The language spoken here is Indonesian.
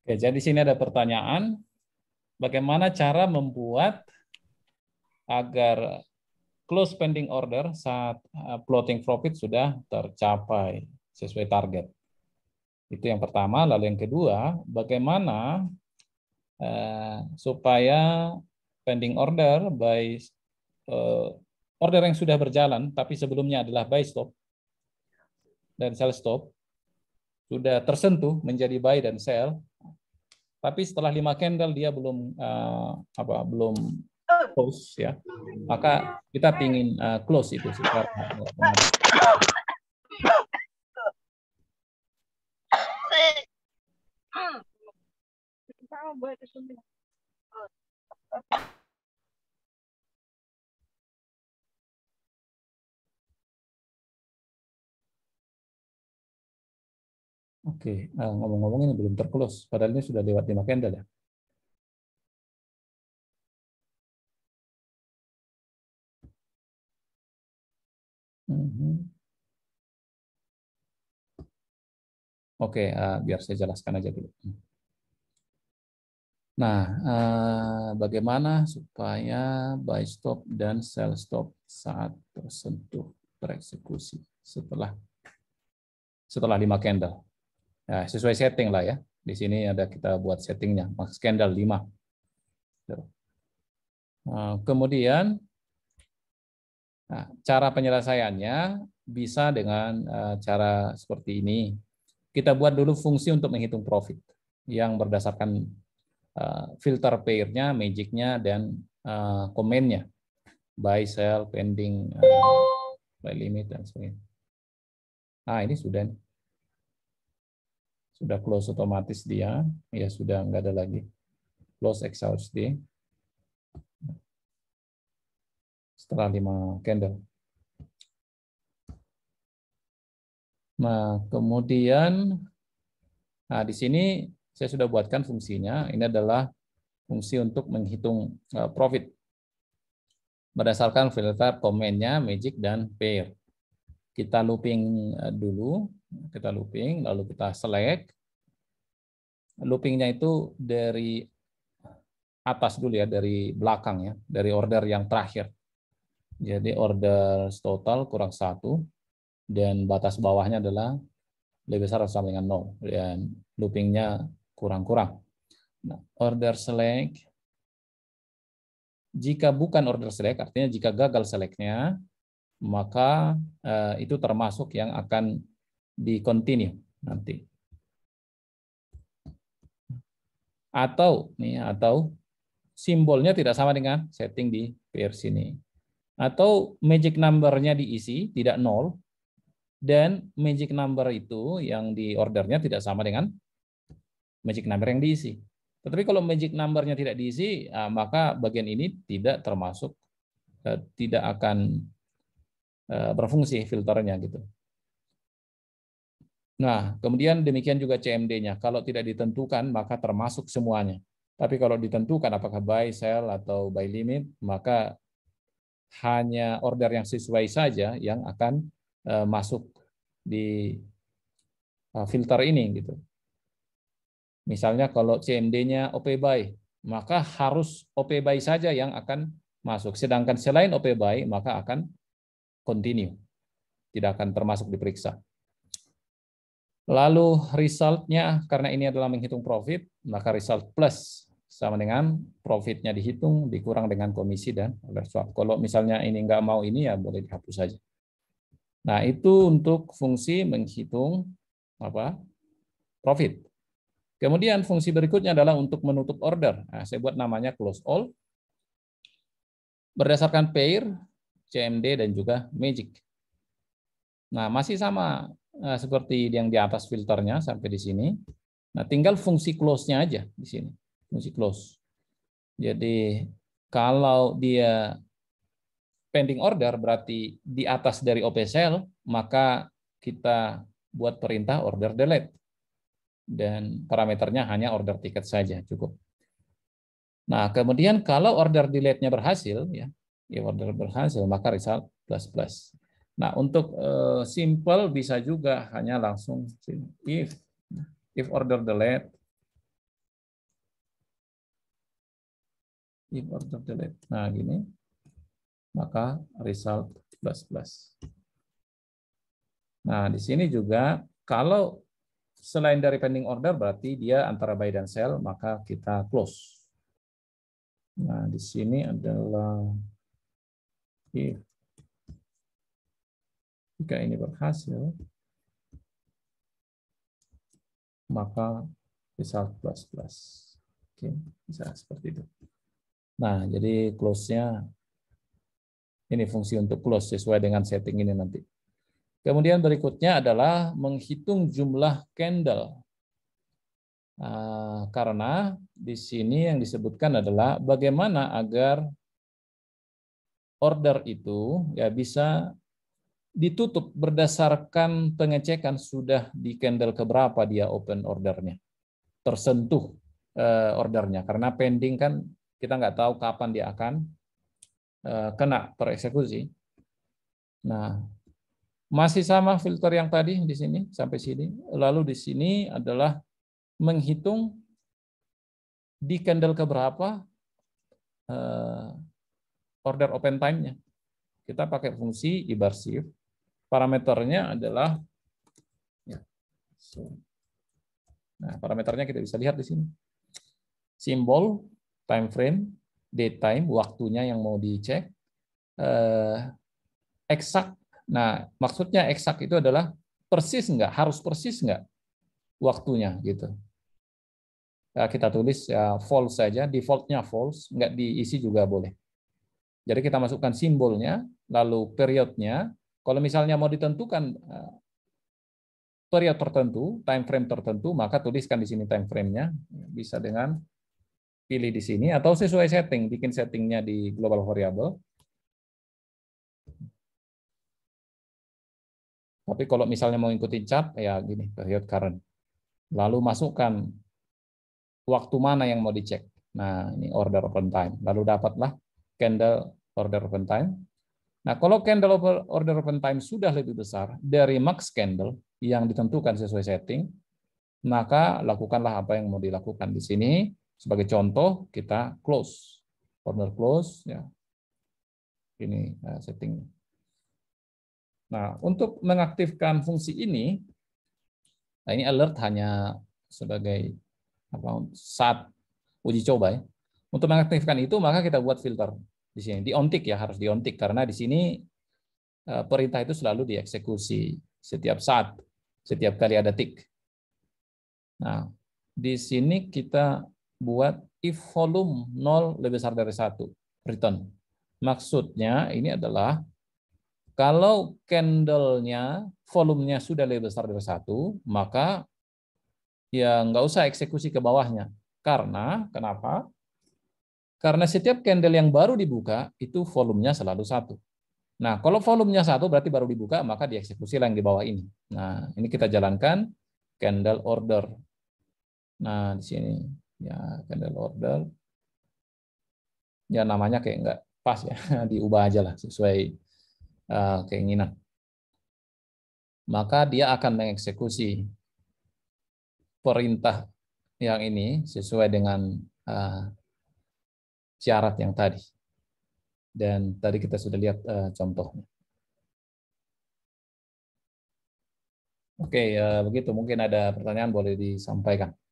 Oke, jadi sini ada pertanyaan, bagaimana cara membuat agar close pending order saat floating eh, profit sudah tercapai sesuai target. Itu yang pertama. Lalu yang kedua, bagaimana eh, supaya pending order by eh, order yang sudah berjalan tapi sebelumnya adalah buy stop dan sell stop sudah tersentuh menjadi buy dan sell, tapi setelah lima candle dia belum uh, apa belum close ya, maka kita ingin uh, eh, close itu sih hmm. Oke, nah, ngomong-ngomong ini belum terkelus. padahal ini sudah lewat 5 candle ya. Mhm. Oke, uh, biar saya jelaskan aja dulu. Nah, uh, bagaimana supaya buy stop dan sell stop saat tersentuh tereksekusi setelah setelah lima candle? Nah, sesuai setting lah ya. Di sini ada kita buat settingnya, max candle 5. Nah, kemudian nah, cara penyelesaiannya bisa dengan eh, cara seperti ini. Kita buat dulu fungsi untuk menghitung profit yang berdasarkan pair eh, filter pairnya, magicnya, dan komennya. Eh, buy, sell, pending, buy limit, dan sebagainya. Ah, ini sudah nih sudah close otomatis dia, ya sudah nggak ada lagi. Close exhaust setelah lima candle. Nah, kemudian nah di sini saya sudah buatkan fungsinya. Ini adalah fungsi untuk menghitung eh, profit berdasarkan filter komennya, magic, dan pair kita looping eh, dulu, kita looping, lalu kita select. Loopingnya itu dari atas dulu ya, dari belakang ya, dari order yang terakhir. Jadi order total kurang satu dan batas bawahnya adalah lebih besar atau sama dengan nol dan loopingnya kurang-kurang. Nah, order select jika bukan order select artinya jika gagal selectnya maka eh, itu termasuk yang akan dikontinu nanti. Atau nih atau simbolnya tidak sama dengan setting di PR sini. Atau magic number-nya diisi tidak nol dan magic number itu yang di ordernya tidak sama dengan magic number yang diisi. Tetapi kalau magic number-nya tidak diisi, ah, maka bagian ini tidak termasuk eh, tidak akan Eh, berfungsi filternya gitu. Nah, kemudian demikian juga CMD-nya. Kalau tidak ditentukan, maka termasuk semuanya. Tapi kalau ditentukan apakah buy, sell, atau buy limit, maka hanya order yang sesuai saja yang akan eh, masuk di eh, filter ini gitu. Misalnya kalau CMD-nya OP buy, maka harus OP buy saja yang akan masuk. Sedangkan selain OP buy, maka akan continue. Tidak akan termasuk diperiksa. Lalu resultnya, karena ini adalah menghitung profit, maka result plus sama dengan profitnya dihitung dikurang dengan komisi dan oleh Kalau misalnya ini nggak mau ini ya boleh dihapus saja. Nah itu untuk fungsi menghitung apa profit. Kemudian fungsi berikutnya adalah untuk menutup order. Nah, saya buat namanya close all. Berdasarkan pair, CMD, dan juga Magic. Nah, masih sama eh, seperti yang di atas filternya sampai di sini. Nah, tinggal fungsi close-nya aja di sini, fungsi close. Jadi, kalau dia pending order berarti di atas dari OPSL, maka kita buat perintah order delete. Dan parameternya hanya order tiket saja, cukup. Nah, kemudian kalau order delete-nya berhasil, ya ya order berhasil, maka result plus plus. Nah, untuk uh, simple bisa juga hanya langsung if if order delete if order delete. Nah, gini. Maka result plus plus. Nah, di sini juga kalau selain dari pending order berarti dia antara buy dan sell maka kita close. Nah, di sini adalah Iya. Oke. Jika ini berhasil, maka bisa plus plus. Oke, bisa seperti itu. Nah, jadi close-nya ini fungsi untuk close sesuai dengan setting ini nanti. Kemudian berikutnya adalah menghitung jumlah candle. Ah, karena di sini yang disebutkan adalah bagaimana agar order itu ya bisa ditutup berdasarkan pengecekan sudah di candle keberapa dia open ordernya tersentuh eh, ordernya karena pending kan kita nggak tahu kapan dia akan eh, kena tereksekusi nah masih sama filter yang tadi di sini sampai sini lalu di sini adalah menghitung di candle keberapa eh, order open time-nya. Kita pakai fungsi ibar Parameternya adalah ya, Nah, parameternya kita bisa lihat di sini. Simbol, time frame, date time, waktunya yang mau dicek. Eh, eksak. Nah, maksudnya exact itu adalah persis nggak, harus persis nggak waktunya gitu. Nah, kita tulis ya, false saja, defaultnya false, nggak diisi juga boleh. Jadi kita masukkan simbolnya, lalu periodnya. Kalau misalnya mau ditentukan eh, period tertentu, time frame tertentu, maka tuliskan di sini time frame-nya. Bisa dengan pilih di sini atau sesuai setting, bikin settingnya di global variable. Tapi kalau misalnya mau ikutin chart, ya gini, period current. Lalu masukkan waktu mana yang mau dicek. Nah, ini order open time. Lalu dapatlah candle order open time. Nah, kalau candle order open time sudah lebih besar dari max candle yang ditentukan sesuai setting, maka lakukanlah apa yang mau dilakukan di sini. Sebagai contoh, kita close. Order close. ya Ini eh, setting. Nah, untuk mengaktifkan fungsi ini, nah ini alert hanya sebagai apa saat uji coba ya. Untuk mengaktifkan itu maka kita buat filter di sini di ontik ya harus di ontik karena di sini eh, perintah itu selalu dieksekusi setiap saat, setiap kali ada tick. Nah, di sini kita buat if volume 0 lebih besar dari satu return. Maksudnya ini adalah kalau candlenya volumenya sudah lebih besar dari satu, maka ya nggak usah eksekusi ke bawahnya. Karena kenapa? Karena setiap candle yang baru dibuka itu volumenya selalu satu. Nah, kalau volumenya satu berarti baru dibuka, maka dieksekusi yang di bawah ini. Nah, ini kita jalankan candle order. Nah, di sini ya candle order. Ya namanya kayak enggak pas ya, diubah aja lah sesuai eh, keinginan. Maka dia akan mengeksekusi perintah yang ini sesuai dengan eh, syarat yang tadi. Dan tadi kita sudah lihat uh, contohnya. Oke, okay, uh, eh, begitu. Mungkin ada pertanyaan boleh disampaikan.